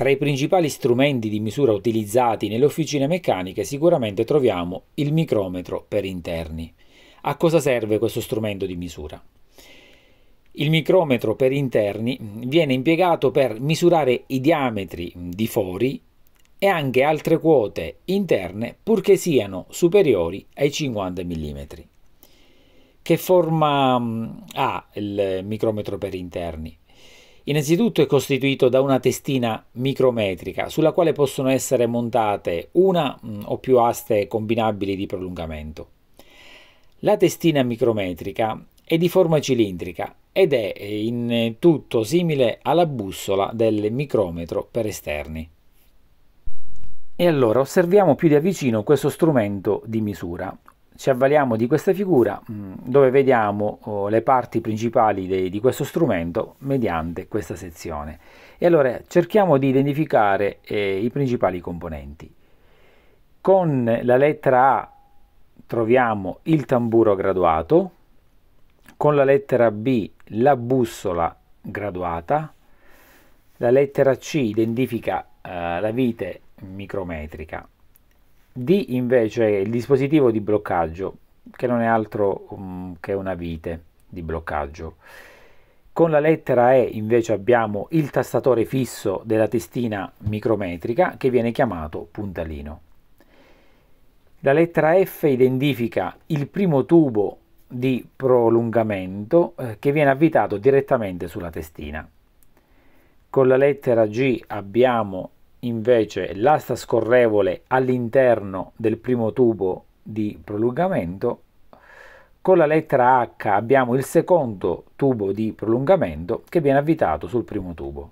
Tra i principali strumenti di misura utilizzati nelle officine meccaniche sicuramente troviamo il micrometro per interni. A cosa serve questo strumento di misura? Il micrometro per interni viene impiegato per misurare i diametri di fori e anche altre quote interne purché siano superiori ai 50 mm. Che forma mm, ha il micrometro per interni? Innanzitutto è costituito da una testina micrometrica sulla quale possono essere montate una mm, o più aste combinabili di prolungamento. La testina micrometrica è di forma cilindrica ed è eh, in tutto simile alla bussola del micrometro per esterni. E allora osserviamo più da vicino questo strumento di misura ci avvaliamo di questa figura mm, dove vediamo oh, le parti principali di questo strumento mediante questa sezione. E allora cerchiamo di identificare eh, i principali componenti. Con la lettera A troviamo il tamburo graduato, con la lettera B la bussola graduata, la lettera C identifica eh, la vite micrometrica D invece è il dispositivo di bloccaggio, che non è altro um, che una vite di bloccaggio. Con la lettera E invece abbiamo il tastatore fisso della testina micrometrica che viene chiamato puntalino. La lettera F identifica il primo tubo di prolungamento eh, che viene avvitato direttamente sulla testina. Con la lettera G abbiamo invece l'asta scorrevole all'interno del primo tubo di prolungamento, con la lettera H abbiamo il secondo tubo di prolungamento che viene avvitato sul primo tubo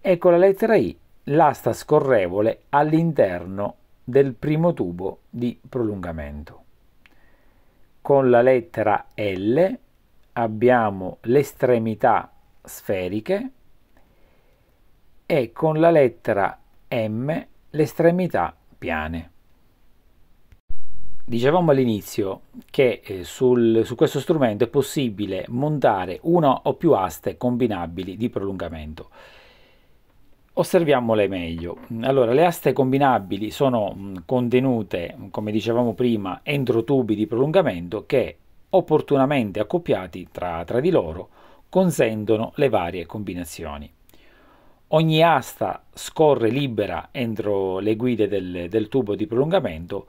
e con la lettera I l'asta scorrevole all'interno del primo tubo di prolungamento. Con la lettera L abbiamo le estremità sferiche e con la lettera M le estremità piane. Dicevamo all'inizio che eh, sul, su questo strumento è possibile montare una o più aste combinabili di prolungamento. Osserviamole meglio. Allora, le aste combinabili sono mm, contenute, come dicevamo prima, entro tubi di prolungamento che, opportunamente accoppiati tra, tra di loro, consentono le varie combinazioni. Ogni asta scorre libera entro le guide del, del tubo di prolungamento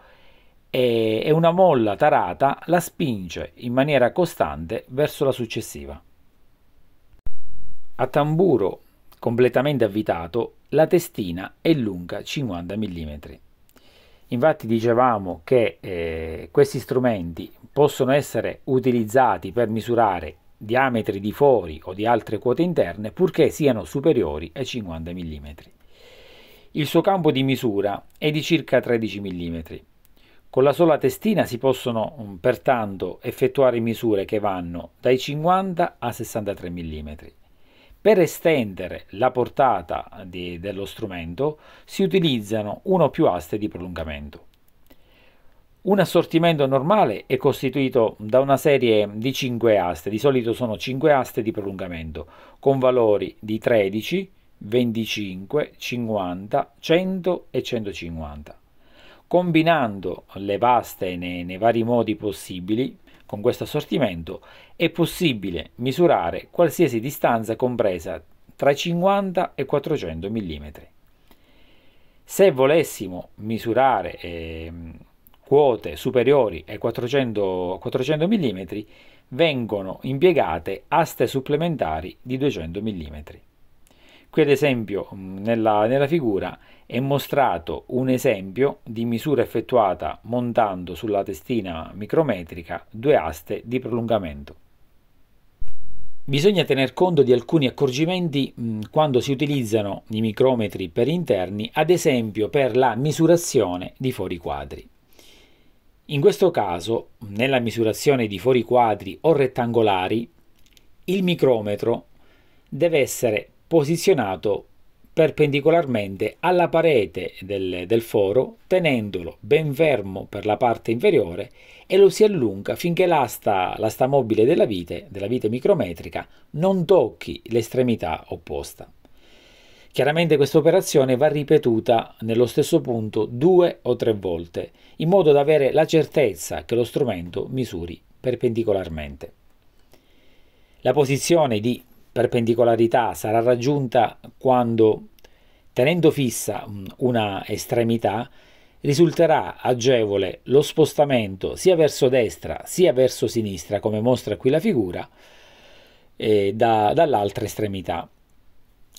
e, e una molla tarata la spinge in maniera costante verso la successiva. A tamburo completamente avvitato, la testina è lunga 50 mm. Infatti dicevamo che eh, questi strumenti possono essere utilizzati per misurare diametri di fori o di altre quote interne purché siano superiori ai 50 mm. Il suo campo di misura è di circa 13 mm. Con la sola testina si possono mm, pertanto effettuare misure che vanno dai 50 a 63 mm. Per estendere la portata eh, di, dello strumento si utilizzano uno o più aste di prolungamento. Un assortimento normale è costituito da una serie di 5 aste, di solito sono 5 aste di prolungamento, con valori di 13, 25, 50, 100 e 150. Combinando le paste nei, nei vari modi possibili, con questo assortimento è possibile misurare qualsiasi distanza compresa tra i 50 e 400 mm. Se volessimo misurare... Eh, quote superiori ai 400, 400 mm vengono impiegate aste supplementari di 200 mm. Qui ad esempio mm, nella, nella, figura è mostrato un esempio di misura effettuata montando sulla testina micrometrica due aste di prolungamento. Bisogna tener conto di alcuni accorgimenti mm, quando si utilizzano i micrometri per interni, ad esempio per la misurazione di fori quadri. In questo caso, nella misurazione di fori quadri o rettangolari, il micrometro deve essere posizionato perpendicolarmente alla parete del, del, foro, tenendolo ben fermo per la parte inferiore e lo si allunga finché l'asta, l'asta mobile della vite, della vite micrometrica, non tocchi l'estremità opposta. Chiaramente questa operazione va ripetuta nello stesso punto due o tre volte, in modo da avere la certezza che lo strumento misuri perpendicolarmente. La posizione di perpendicolarità sarà raggiunta quando, tenendo fissa una estremità, risulterà agevole lo spostamento sia verso destra sia verso sinistra, come mostra qui la figura, eh, da, dall'altra estremità.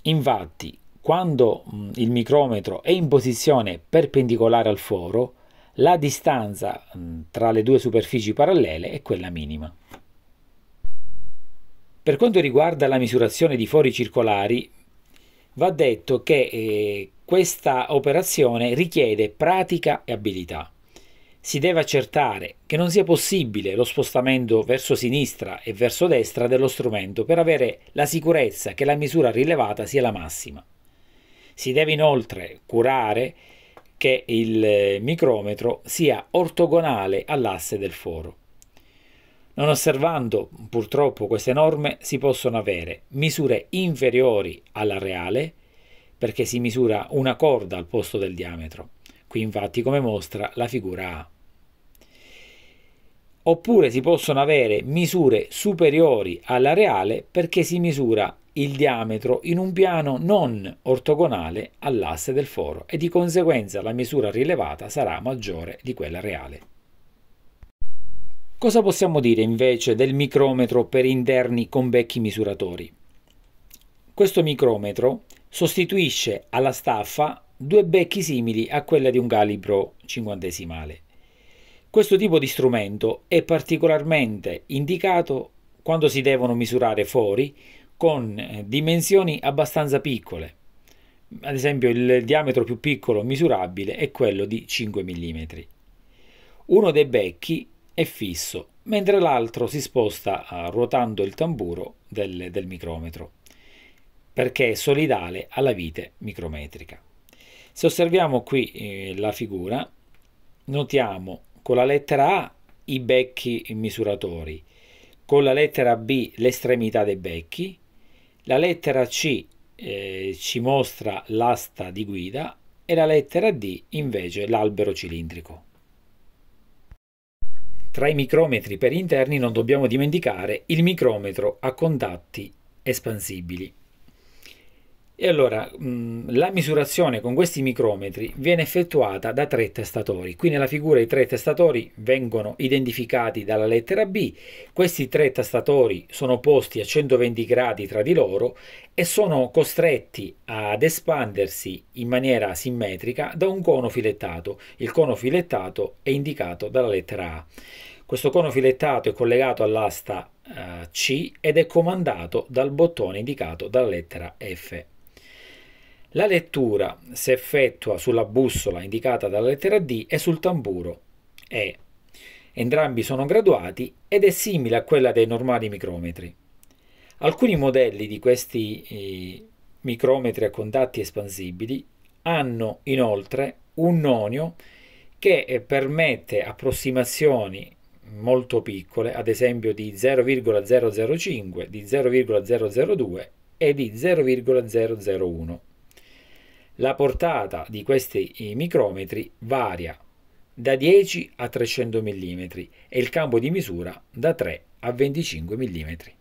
Infatti, quando mm, il micrometro è in posizione perpendicolare al foro, la distanza mm, tra le due superfici parallele è quella minima. Per quanto riguarda la misurazione di fori circolari, va detto che eh, questa operazione richiede pratica e abilità. Si deve accertare che non sia possibile lo spostamento verso sinistra e verso destra dello strumento per avere la sicurezza che la misura rilevata sia la massima. Si deve inoltre curare che il eh, micrometro sia ortogonale all'asse del foro. Non osservando purtroppo queste norme si possono avere misure inferiori alla reale perché si misura una corda al posto del diametro. Qui infatti come mostra la figura A oppure si possono avere misure superiori alla reale perché si misura il diametro in un piano non ortogonale all'asse del foro e di conseguenza la misura rilevata sarà maggiore di quella reale. Cosa possiamo dire invece del micrometro per interni con vecchi misuratori? Questo micrometro sostituisce alla staffa due becchi simili a quella di un calibro cinquantesimale questo tipo di strumento è particolarmente indicato quando si devono misurare fori con eh, dimensioni abbastanza piccole. Ad esempio il diametro più piccolo misurabile è quello di 5 mm. Uno dei becchi è fisso, mentre l'altro si sposta eh, ruotando il tamburo del, del micrometro, perché è solidale alla vite micrometrica. Se osserviamo qui eh, la figura, notiamo con la lettera A i becchi misuratori, con la lettera B l'estremità dei becchi, la lettera C eh, ci mostra l'asta di guida e la lettera D invece l'albero cilindrico. Tra i micrometri per interni non dobbiamo dimenticare il micrometro a contatti espansibili. E allora mm, la misurazione con questi micrometri viene effettuata da tre testatori. Qui nella figura i tre testatori vengono identificati dalla lettera B. Questi tre testatori sono posti a 120 gradi tra di loro e sono costretti ad espandersi in maniera simmetrica da un cono filettato. Il cono filettato è indicato dalla lettera A. Questo cono filettato è collegato all'asta eh, C ed è comandato dal bottone indicato dalla lettera F. La lettura si effettua sulla bussola indicata dalla lettera D e sul tamburo E. Entrambi sono graduati ed è simile a quella dei normali micrometri. Alcuni modelli di questi eh, micrometri a contatti espansibili hanno inoltre un nonio che eh, permette approssimazioni molto piccole, ad esempio di 0,005, di 0,002 e di 0,001. La portata di questi micrometri varia da 10 a 300 mm e il campo di misura da 3 a 25 mm.